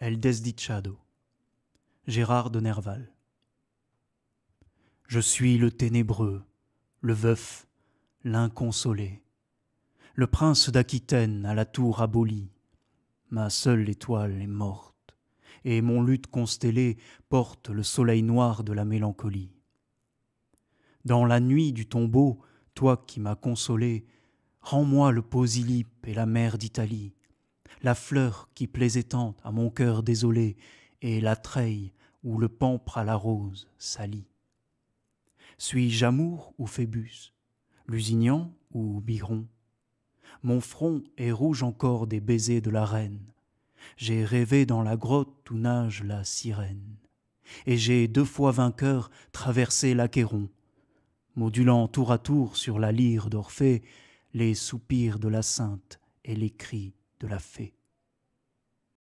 El Desdichado. Gérard de Nerval. Je suis le ténébreux, le veuf, l'inconsolé, le prince d'Aquitaine à la tour abolie. Ma seule étoile est morte, et mon lutte constellé porte le soleil noir de la mélancolie. Dans la nuit du tombeau, toi qui m'as consolé, rends-moi le Posilipe et la mer d'Italie, la fleur qui plaisait tant à mon cœur désolé, et la treille où le pampre à la rose s'allie. Suis-je amour ou Phébus, Lusignan ou Biron Mon front est rouge encore des baisers de la reine. J'ai rêvé dans la grotte où nage la sirène, et j'ai deux fois vainqueur traversé l'Achéron, modulant tour à tour sur la lyre d'Orphée les soupirs de la sainte et les cris de la fée.